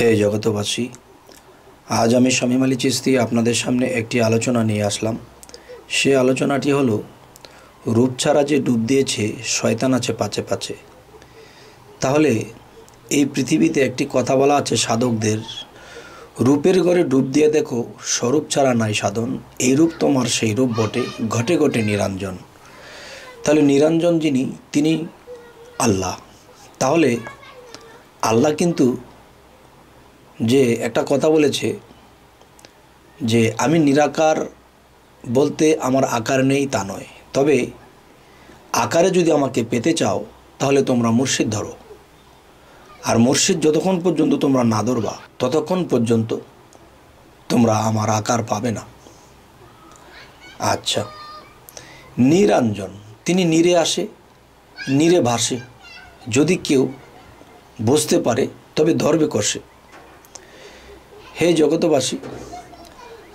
হে জগতবাসী আজ আমি শামীম আলী চিস্তি আপনাদের সামনে একটি আলোচনা নিয়ে আসলাম সে আলোচনাটি হলো রূপ ছাড়া যে ডুব দিয়েছে শয়তান আছে পাচে পাচে তাহলে এই পৃথিবীতে একটি কথা বলা আছে সাধকদের রূপের ঘরে ডুব দিয়ে দেখো স্বরূপ ছাড়া নাই সাধন এই রূপ তোমার সেই রূপ বটে ঘটে ঘটে নিরঞ্জন তাহলে নিরঞ্জন যিনি তিনি আল্লাহ তাহলে আল্লাহ কিন্তু যে একটা কথা বলেছে যে আমি নিরাকার বলতে আমার আকার নেই তা নয় তবে আকারে যদি আমাকে পেতে চাও তাহলে তোমরা মুর্শিদ ধরো আর মুর্শিদ যতক্ষণ পর্যন্ত তোমরা না ধরবা ততক্ষণ পর্যন্ত তোমরা আমার আকার পাবে না আচ্ছা নিরঞ্জন তিনি নিরে আসে নিরে ভাসে যদি কেউ বুঝতে পারে তবে ধরবে কষে হে জগতবাসী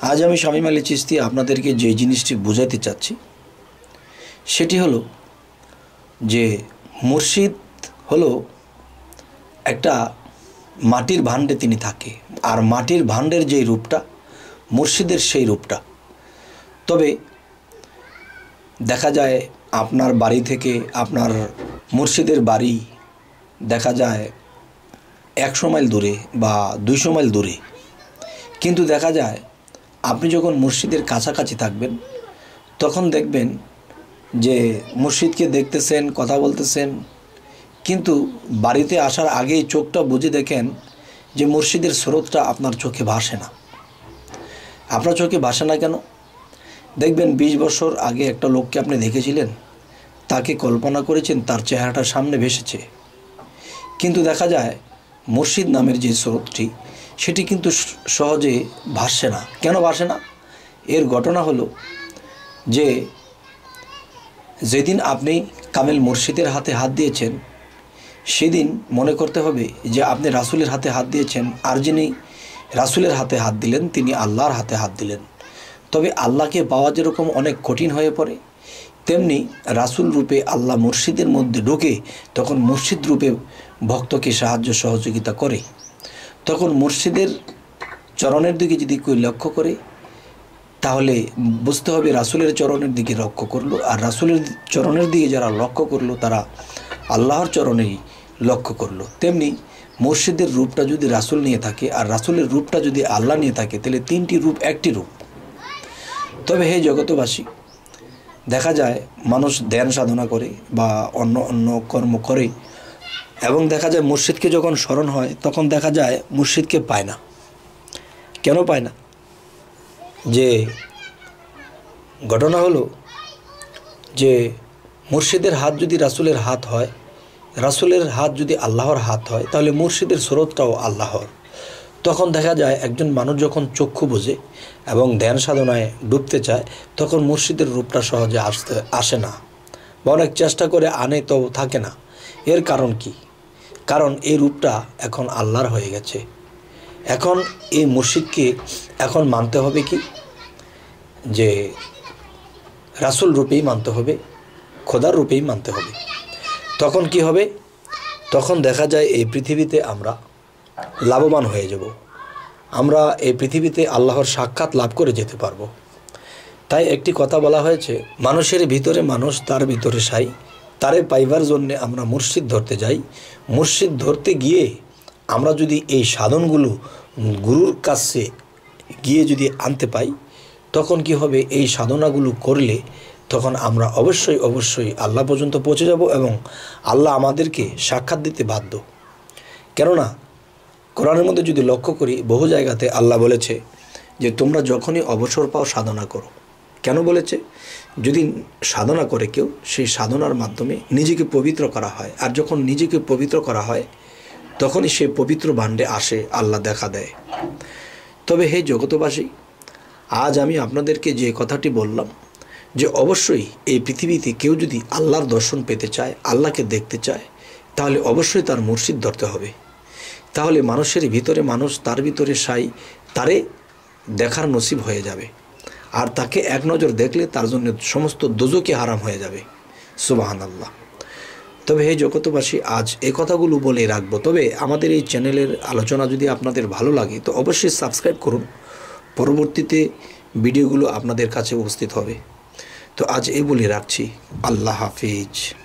আজ আমি স্বামী মালি চিস্তি আপনাদেরকে যে জিনিসটি বোঝাতে চাচ্ছি সেটি হলো যে মুর্শিদ হলো একটা মাটির ভাণ্ডে তিনি থাকে আর মাটির ভাণ্ডের যেই রূপটা মুর্শিদের সেই রূপটা তবে দেখা যায় আপনার বাড়ি থেকে আপনার মুর্শিদের বাড়ি দেখা যায় একশো মাইল দূরে বা দুইশো মাইল দূরে কিন্তু দেখা যায় আপনি যখন মসজিদের কাছাকাছি থাকবেন তখন দেখবেন যে মসজিদকে দেখতেছেন কথা বলতেছেন কিন্তু বাড়িতে আসার আগেই চোখটা বুঝে দেখেন যে মসজিদের স্রোতটা আপনার চোখে ভাসে না আপনার চোখে ভাসে না কেন দেখবেন ২০ বছর আগে একটা লোককে আপনি দেখেছিলেন তাকে কল্পনা করেছেন তার চেহারাটা সামনে ভেসেছে কিন্তু দেখা যায় মসজিদ নামের যে স্রোতটি সেটি কিন্তু সহজে ভাসছে না কেন ভাসে না এর ঘটনা হলো যে যেদিন আপনি কামেল মুর্শিদের হাতে হাত দিয়েছেন সেদিন মনে করতে হবে যে আপনি রাসুলের হাতে হাত দিয়েছেন আর যিনি রাসুলের হাতে হাত দিলেন তিনি আল্লাহর হাতে হাত দিলেন তবে আল্লাহকে পাওয়া যেরকম অনেক কঠিন হয়ে পড়ে তেমনি রাসুল রূপে আল্লাহ মুর্শিদের মধ্যে ঢুকে তখন মুর্শিদ রূপে ভক্তকে সাহায্য সহযোগিতা করে তখন মুর্শিদের চরণের দিকে যদি কেউ লক্ষ্য করে তাহলে বুঝতে হবে রাসুলের চরণের দিকে লক্ষ্য করলো আর রাসুলের চরণের দিকে যারা লক্ষ্য করলো তারা আল্লাহর চরণেই লক্ষ্য করলো তেমনি মুর্শিদের রূপটা যদি রাসুল নিয়ে থাকে আর রাসুলের রূপটা যদি আল্লাহ নিয়ে থাকে তাহলে তিনটি রূপ একটি রূপ তবে হে জগতবাসী দেখা যায় মানুষ ধ্যান সাধনা করে বা অন্য অন্য কর্ম করে এবং দেখা যায় মসজিদকে যখন স্মরণ হয় তখন দেখা যায় মসজিদকে পায় না কেন পায় না যে ঘটনা হলো যে মুর্শিদের হাত যদি রাসুলের হাত হয় রাসুলের হাত যদি আল্লাহর হাত হয় তাহলে মুর্শিদের স্রোতটাও আল্লাহর তখন দেখা যায় একজন মানুষ যখন চক্ষু বোঝে এবং ধ্যান সাধনায় ডুবতে চায় তখন মুর্শিদের রূপটা সহজে আসতে আসে না বা অনেক চেষ্টা করে আনে তো থাকে না এর কারণ কী কারণ এই রূপটা এখন আল্লাহর হয়ে গেছে এখন এই মুর্শিদকে এখন মানতে হবে কি যে রাসুল রূপেই মানতে হবে খোদার রূপেই মানতে হবে তখন কি হবে তখন দেখা যায় এই পৃথিবীতে আমরা লাভবান হয়ে যাব আমরা এই পৃথিবীতে আল্লাহর সাক্ষাৎ লাভ করে যেতে পারবো তাই একটি কথা বলা হয়েছে মানুষের ভিতরে মানুষ তার ভিতরে সাই তারে পাইবার জন্যে আমরা মুর্শিদ ধরতে যাই মুর্শিদ ধরতে গিয়ে আমরা যদি এই সাধনগুলো গুরুর কাছে গিয়ে যদি আনতে পাই তখন কি হবে এই সাধনাগুলো করলে তখন আমরা অবশ্যই অবশ্যই আল্লাহ পর্যন্ত পৌঁছে যাব এবং আল্লাহ আমাদেরকে সাক্ষাৎ দিতে বাধ্য কেননা কোরআনের মধ্যে যদি লক্ষ্য করি বহু জায়গাতে আল্লাহ বলেছে যে তোমরা যখনই অবসর পাও সাধনা করো কেন বলেছে যদি সাধনা করে কেউ সেই সাধনার মাধ্যমে নিজেকে পবিত্র করা হয় আর যখন নিজেকে পবিত্র করা হয় তখনই সে পবিত্র ভাণ্ডে আসে আল্লাহ দেখা দেয় তবে হে জগতবাসী আজ আমি আপনাদেরকে যে কথাটি বললাম যে অবশ্যই এই পৃথিবীতে কেউ যদি আল্লাহর দর্শন পেতে চায় আল্লাহকে দেখতে চায় তাহলে অবশ্যই তার মুর্শিদ ধরতে হবে তাহলে মানুষের ভিতরে মানুষ তার ভিতরে সাই তারে দেখার নসিব হয়ে যাবে আর তাকে এক নজর দেখলে তার জন্য সমস্ত দোজকে হারাম হয়ে যাবে সুবাহান আল্লাহ তবে হে জগতবাসী আজ এ কথাগুলো বলে রাখবো তবে আমাদের এই চ্যানেলের আলোচনা যদি আপনাদের ভালো লাগে তো অবশ্যই সাবস্ক্রাইব করুন পরবর্তীতে ভিডিওগুলো আপনাদের কাছে উপস্থিত হবে তো আজ এ বলে রাখছি আল্লাহ হাফিজ